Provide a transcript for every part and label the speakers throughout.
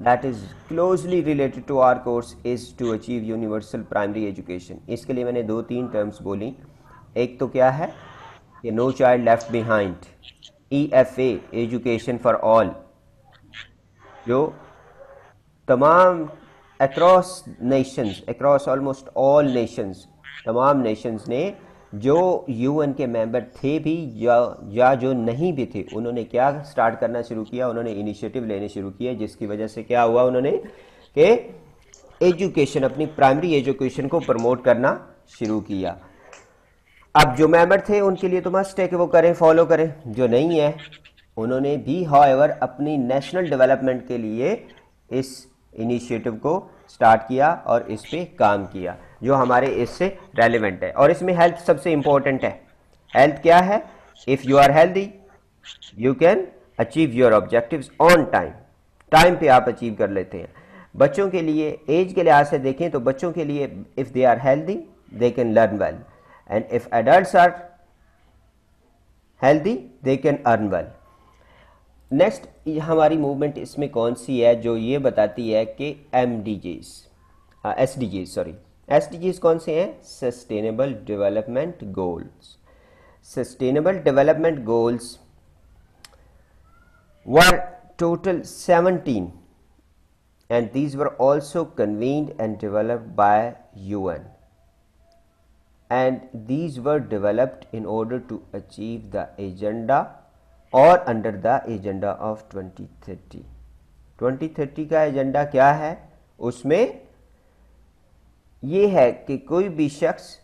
Speaker 1: that is closely related to our course is to achieve universal primary education iske liye maine do teen terms boli ek to kya hai कि no child left behind EFA education for all jo tamam across nations across almost all nations tamam nations ne जो UN के member थे भी या या जो नहीं भी थे उन्होंने क्या स्टार्ट करना शुरू किया उन्होंने इनिशिएटिव लेने शुरू किए जिसकी वजह से क्या हुआ उन्होंने कि एजुकेशन अपनी प्राइमरी एजुकेशन को प्रमोट करना शुरू किया अब जो मेंबर थे उनके लिए तो मस्ट है कि वो करें फॉलो करें जो नहीं है उन्होंने भी हाउएवर अपनी नेशनल डेवलपमेंट के लिए इस इनिशिएटिव को स्टार्ट किया और इस पर काम किया जो हमारे इससे रेलिवेंट है और इसमें हेल्थ सबसे इंपॉर्टेंट है हेल्थ क्या है if you are healthy you can achieve your objectives on time time पे आप अचीव कर लेते हैं बच्चों के लिए एज के लिहाज से देखें तो बच्चों के लिए if they are healthy they can learn well and if adult are healthy they can earn well next हमारी मूवमेंट इसमें कौन सी है जो ये बताती है कि M D Gs S D G sorry S कौन से हैं sustainable development goals sustainable development goals were total 17 and these were also convened and developed by UN and these were developed in order to achieve the agenda और under the agenda of 2030 2030 का agenda क्या है उसमें ये है कि कोई भी शख्स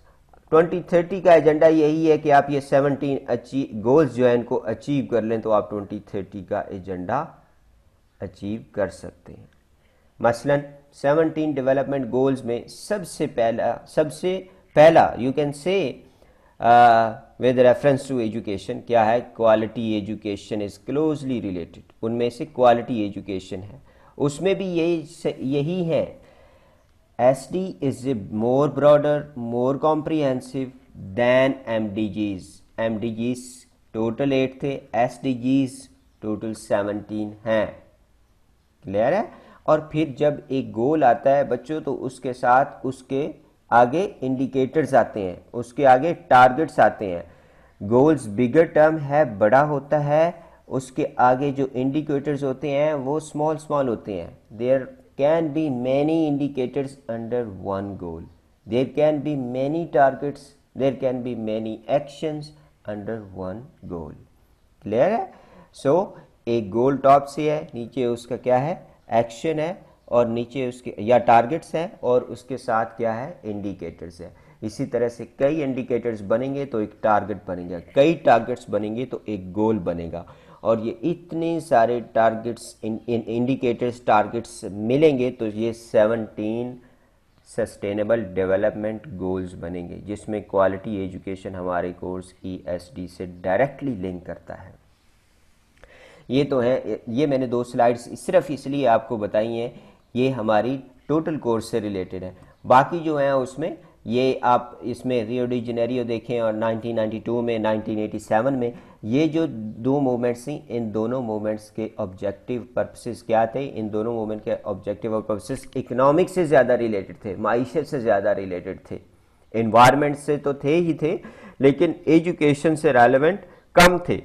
Speaker 1: 2030 का एजेंडा यही है कि आप ये 17 अचीव गोल्स जो है इनको अचीव कर लें तो आप 2030 का एजेंडा अचीव कर सकते हैं मसलन 17 डेवलपमेंट गोल्स में सबसे पहला सबसे पहला you can say with reference to education क्या है quality education is closely related उनमें से क्वालिटी एजुकेशन है उसमें भी यही यही है SD is more broader, more comprehensive than MDGs. MDGs total eight थे एस टोटल सेवनटीन हैं क्लियर है और फिर जब एक गोल आता है बच्चों तो उसके साथ उसके आगे इंडिकेटर्स आते हैं उसके आगे टारगेट्स आते हैं गोल्स बिगर टर्म है बड़ा होता है उसके आगे जो इंडिकेटर्स होते हैं वो स्मॉल स्मॉल होते हैं there can be many indicators under one goal there can be many targets there can be many actions under one goal clear है सो so, एक गोल टॉप से है नीचे उसका क्या है एक्शन है और नीचे उसके या टारगेट्स हैं और उसके साथ क्या है इंडिकेटर्स है इसी तरह से कई इंडिकेटर्स बनेंगे तो एक टारगेट बनेगा कई टारगेट्स बनेंगे तो एक गोल बनेगा और ये इतने सारे टारगेट्स इंडिकेटर्स टारगेट्स मिलेंगे तो ये सेवनटीन सस्टेनेबल डेवलपमेंट गोल्स बनेंगे जिसमें क्वालिटी एजुकेशन हमारे कोर्स ई एस डी से डायरेक्टली लिंक करता है ये तो है ये मैंने दो स्लाइड्स सिर्फ इसलिए आपको बताई हैं ये हमारी टोटल कोर्स से रिलेटेड है बाकी जो है उसमें ये आप इसमें रियो डी जनेरियो देखें और 1992 में 1987 में ये जो दो मूवमेंट्स थी इन दोनों मूवमेंट्स के ऑब्जेक्टिव पर्पसेस क्या थे इन दोनों मूवमेंट के ऑब्जेक्टिव और पर्पसेस इकोनॉमिक से ज़्यादा रिलेटेड थे मीशत से ज़्यादा रिलेटेड थे इन्वायरमेंट से तो थे ही थे लेकिन एजुकेशन से रेलिवेंट कम थे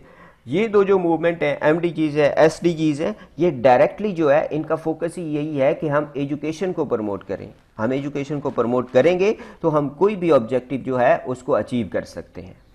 Speaker 1: ये दो जो मूवमेंट हैं एम डी जीज है एस डी जीज है ये डायरेक्टली जो है इनका फोकस ही यही है कि हम एजुकेशन को प्रमोट करें हम एजुकेशन को प्रमोट करेंगे तो हम कोई भी ऑब्जेक्टिव जो है उसको अचीव कर सकते हैं